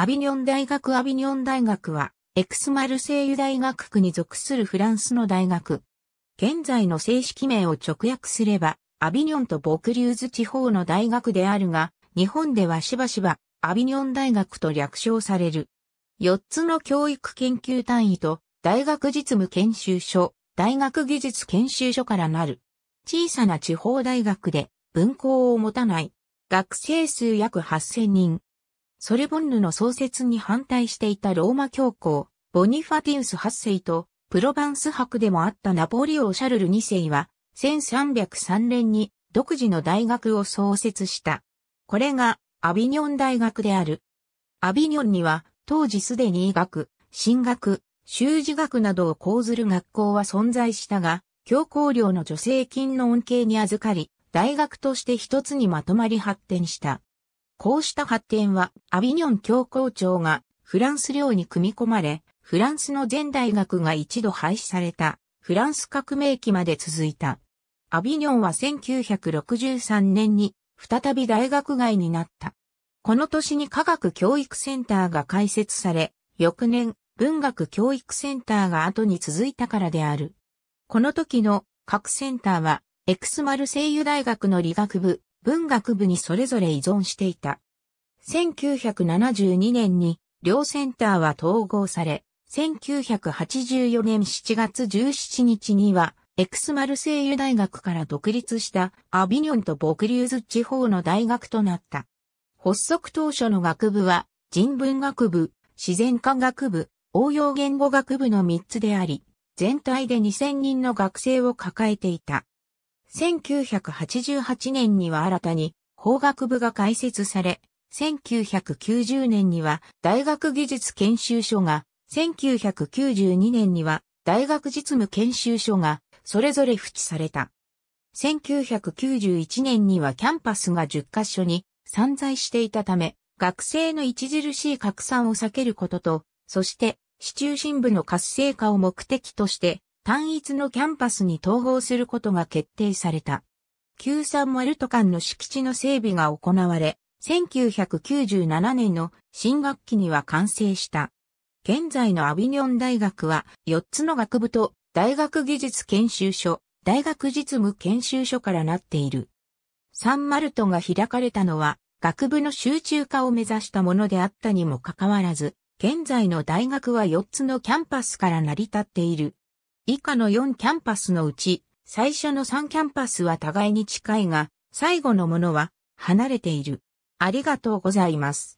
アビニョン大学アビニョン大学は、エクスマルセイユ大学区に属するフランスの大学。現在の正式名を直訳すれば、アビニョンとボクリューズ地方の大学であるが、日本ではしばしば、アビニョン大学と略称される。4つの教育研究単位と、大学実務研修所、大学技術研修所からなる。小さな地方大学で、分校を持たない。学生数約8000人。ソルボンヌの創設に反対していたローマ教皇、ボニファティウス8世と、プロバンス博でもあったナポリオ・シャルル2世は、1303年に独自の大学を創設した。これが、アビニョン大学である。アビニョンには、当時すでに医学、神学、修士学などを講ずる学校は存在したが、教皇領の助成金の恩恵に預かり、大学として一つにまとまり発展した。こうした発展は、アビニョン教皇庁がフランス領に組み込まれ、フランスの全大学が一度廃止された、フランス革命期まで続いた。アビニョンは1963年に再び大学外になった。この年に科学教育センターが開設され、翌年、文学教育センターが後に続いたからである。この時の各センターは、エクスマルセイユ大学の理学部、文学部にそれぞれ依存していた。1972年に両センターは統合され、1984年7月17日には、エクスマルセイユ大学から独立したアビニョンとボクリューズ地方の大学となった。発足当初の学部は人文学部、自然科学部、応用言語学部の3つであり、全体で2000人の学生を抱えていた。1988年には新たに法学部が開設され、1990年には大学技術研修所が、1992年には大学実務研修所がそれぞれ付置された。1991年にはキャンパスが10カ所に散在していたため、学生の著しい拡散を避けることと、そして、市中心部の活性化を目的として、単一のキャンパスに統合することが決定された。旧三丸都間の敷地の整備が行われ、1997年の新学期には完成した。現在のアビニョン大学は4つの学部と大学技術研修所、大学実務研修所からなっている。サンマルトが開かれたのは学部の集中化を目指したものであったにもかかわらず、現在の大学は4つのキャンパスから成り立っている。以下の4キャンパスのうち、最初の3キャンパスは互いに近いが、最後のものは離れている。ありがとうございます。